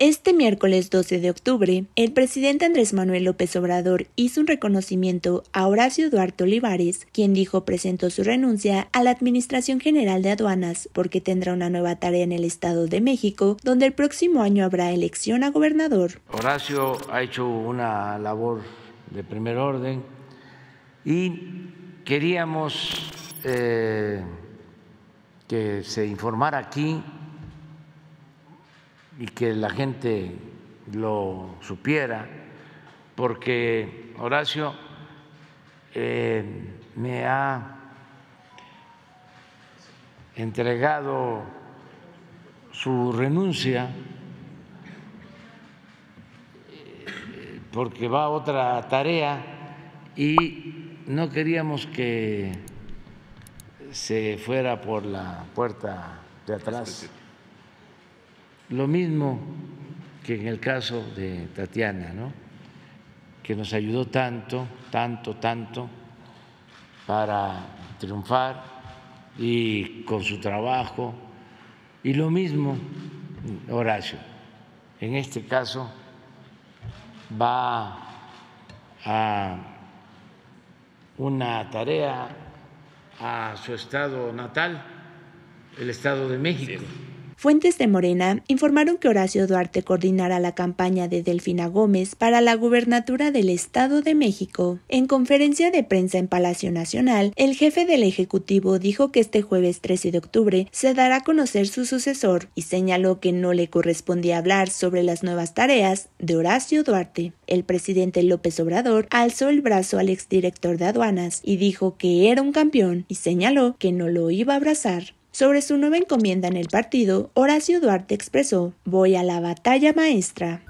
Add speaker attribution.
Speaker 1: Este miércoles 12 de octubre, el presidente Andrés Manuel López Obrador hizo un reconocimiento a Horacio Duarte Olivares, quien dijo presentó su renuncia a la Administración General de Aduanas porque tendrá una nueva tarea en el Estado de México, donde el próximo año habrá elección a gobernador.
Speaker 2: Horacio ha hecho una labor de primer orden y queríamos eh, que se informara aquí y que la gente lo supiera, porque Horacio eh, me ha entregado su renuncia eh, porque va a otra tarea y no queríamos que se fuera por la puerta de atrás. Lo mismo que en el caso de Tatiana, ¿no? que nos ayudó tanto, tanto, tanto para triunfar y con su trabajo. Y lo mismo, Horacio, en este caso va a una tarea a su estado natal, el Estado de México.
Speaker 1: Fuentes de Morena informaron que Horacio Duarte coordinará la campaña de Delfina Gómez para la gubernatura del Estado de México. En conferencia de prensa en Palacio Nacional, el jefe del Ejecutivo dijo que este jueves 13 de octubre se dará a conocer su sucesor y señaló que no le correspondía hablar sobre las nuevas tareas de Horacio Duarte. El presidente López Obrador alzó el brazo al exdirector de aduanas y dijo que era un campeón y señaló que no lo iba a abrazar. Sobre su nueva encomienda en el partido, Horacio Duarte expresó, voy a la batalla maestra.